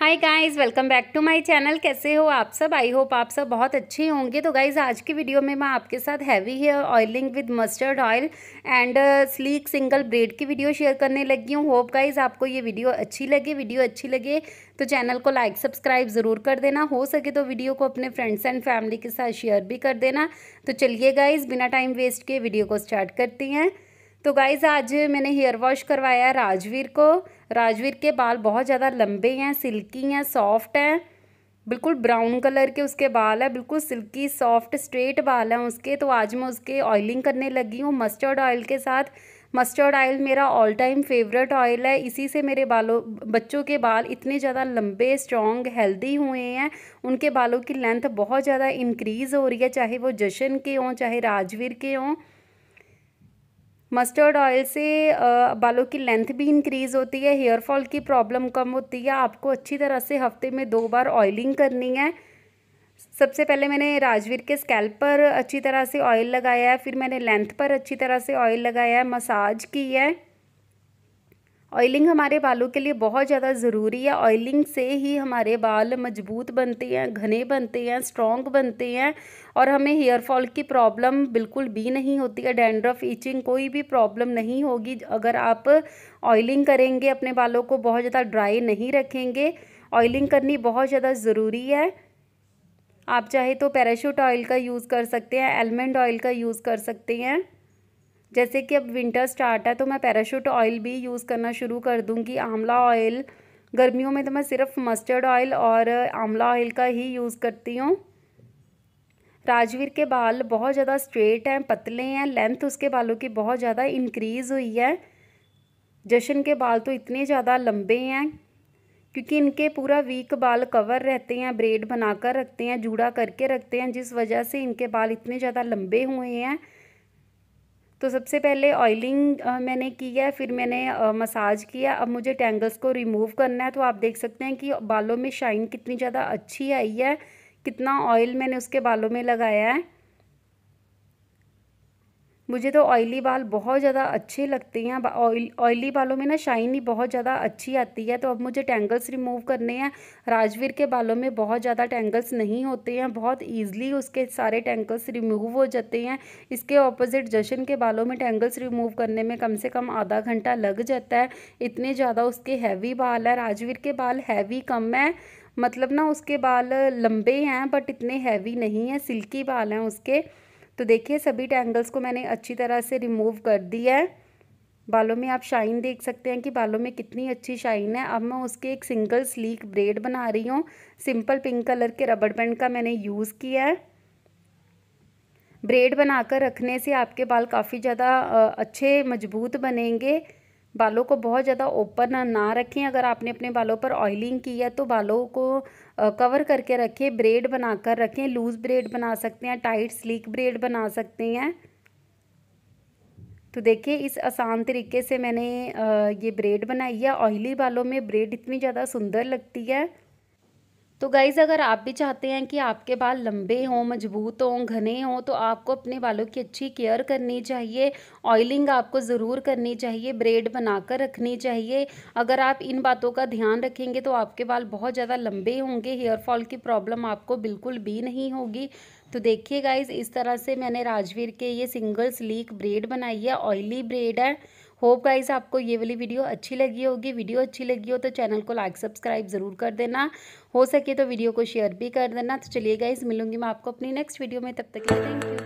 hi guys welcome back to my channel कैसे हो आप सब आई होप आप सब बहुत अच्छे होंगे तो गाइस आज की वीडियो में मैं आपके साथ heavy hair oiling with mustard oil and sleek single braid की वीडियो शेयर करने लगी हूँ होप गाइस आपको ये वीडियो अच्छी लगे वीडियो अच्छी लगे तो चैनल को लाइक सब्सक्राइब ज़रूर कर देना हो सके तो वीडियो को अपने फ्रेंड्स एंड फैमिली के साथ शेयर भी कर देना तो चलिए गाइज़ बिना टाइम वेस्ट किए वीडियो को स्टार्ट करती हैं तो गाइज़ आज मैंने हेयर वॉश करवाया राजवीर को राजवीर के बाल बहुत ज़्यादा लंबे हैं सिल्की हैं सॉफ्ट हैं बिल्कुल ब्राउन कलर के उसके बाल है बिल्कुल सिल्की सॉफ्ट स्ट्रेट बाल हैं उसके तो आज मैं उसके ऑयलिंग करने लगी हूँ मस्टर्ड ऑयल के साथ मस्टर्ड ऑयल मेरा ऑल टाइम फेवरेट ऑयल है इसी से मेरे बालों बच्चों के बाल इतने ज़्यादा लंबे स्ट्रॉन्ग हेल्दी हुए हैं उनके बालों की लेंथ बहुत ज़्यादा इंक्रीज़ हो रही है चाहे वो जशन के हों चाहे राजवीर के हों मस्टर्ड ऑयल से बालों की लेंथ भी इंक्रीज़ होती है हेयर फॉल की प्रॉब्लम कम होती है आपको अच्छी तरह से हफ्ते में दो बार ऑयलिंग करनी है सबसे पहले मैंने राजवीर के स्कैल्प पर अच्छी तरह से ऑयल लगाया है फिर मैंने लेंथ पर अच्छी तरह से ऑयल लगाया है मसाज की है ऑयलिंग हमारे बालों के लिए बहुत ज़्यादा ज़रूरी है ऑयलिंग से ही हमारे बाल मजबूत बनते हैं घने बनते हैं स्ट्रॉन्ग बनते हैं और हमें हेयर फॉल की प्रॉब्लम बिल्कुल भी नहीं होती है डैंड्रफ इचिंग कोई भी प्रॉब्लम नहीं होगी अगर आप ऑयलिंग करेंगे अपने बालों को बहुत ज़्यादा ड्राई नहीं रखेंगे ऑयलिंग करनी बहुत ज़्यादा ज़रूरी है आप चाहे तो पैराशूट ऑयल का यूज़ कर सकते हैं एलमंड ऑयल का यूज़ कर सकते हैं जैसे कि अब विंटर स्टार्ट है तो मैं पैराशूट ऑयल भी यूज़ करना शुरू कर दूँगी आंवला ऑयल गर्मियों में तो मैं सिर्फ मस्टर्ड ऑयल और आंवला ऑयल का ही यूज़ करती हूँ राजवीर के बाल बहुत ज़्यादा स्ट्रेट हैं पतले हैं लेंथ उसके बालों की बहुत ज़्यादा इंक्रीज़ हुई है जशन के बाल तो इतने ज़्यादा लंबे हैं क्योंकि इनके पूरा वीक बाल कवर रहते हैं ब्रेड बनाकर रखते हैं जूड़ा करके रखते हैं जिस वजह से इनके बाल इतने ज़्यादा लंबे हुए हैं तो सबसे पहले ऑयलिंग मैंने की है फिर मैंने मसाज किया अब मुझे टेंगल्स को रिमूव करना है तो आप देख सकते हैं कि बालों में शाइन कितनी ज़्यादा अच्छी आई है कितना ऑयल मैंने उसके बालों में लगाया है मुझे तो ऑयली बाल बहुत ज़्यादा अच्छे लगते हैं ऑयली बालों में ना शाइन ही बहुत ज़्यादा अच्छी आती है तो अब मुझे टेंगल्स रिमूव करने हैं राजवीर के बालों में बहुत ज़्यादा टेंगल्स नहीं होते हैं बहुत ईजिली उसके सारे टेंगल्स रिमूव हो जाते हैं इसके ऑपोजिट जशन के बालों में टेंगल्स रिमूव करने में कम से कम आधा घंटा लग जाता है इतने ज़्यादा उसके हैवी बाल है राजवीर के बाल हैवी कम है मतलब ना उसके बाल लंबे हैं बट इतने हैवी नहीं हैं सिल्की बाल हैं उसके तो देखिए सभी टैंगल्स को मैंने अच्छी तरह से रिमूव कर दिया है बालों में आप शाइन देख सकते हैं कि बालों में कितनी अच्छी शाइन है अब मैं उसके एक सिंगल स्लीक ब्रेड बना रही हूँ सिंपल पिंक कलर के रबड़ बैंड का मैंने यूज़ किया है ब्रेड बनाकर रखने से आपके बाल काफ़ी ज़्यादा अच्छे मजबूत बनेंगे बालों को बहुत ज़्यादा ओपन ना रखें अगर आपने अपने बालों पर ऑयलिंग की है तो बालों को कवर करके रखें ब्रेड बनाकर रखें लूज़ ब्रेड बना सकते हैं टाइट स्लीक ब्रेड बना सकते हैं तो देखिए इस आसान तरीके से मैंने ये ब्रेड बनाई है ऑयली बालों में ब्रेड इतनी ज़्यादा सुंदर लगती है तो गाइज़ अगर आप भी चाहते हैं कि आपके बाल लंबे हों मजबूत हों घने हों तो आपको अपने बालों की अच्छी केयर करनी चाहिए ऑयलिंग आपको ज़रूर करनी चाहिए ब्रेड बनाकर रखनी चाहिए अगर आप इन बातों का ध्यान रखेंगे तो आपके बाल बहुत ज़्यादा लंबे होंगे हेयर फॉल की प्रॉब्लम आपको बिल्कुल भी नहीं होगी तो देखिए गाइज़ इस तरह से मैंने राजवीर के ये सिंगल स्लीक ब्रेड बनाई है ऑयली ब्रेड है होप गाइज आपको ये वाली वीडियो अच्छी लगी होगी वीडियो अच्छी लगी हो तो चैनल को लाइक सब्सक्राइब ज़रूर कर देना हो सके तो वीडियो को शेयर भी कर देना तो चलिए गाइज मिलूंगी मैं आपको अपनी नेक्स्ट वीडियो में तब तक थैंक यू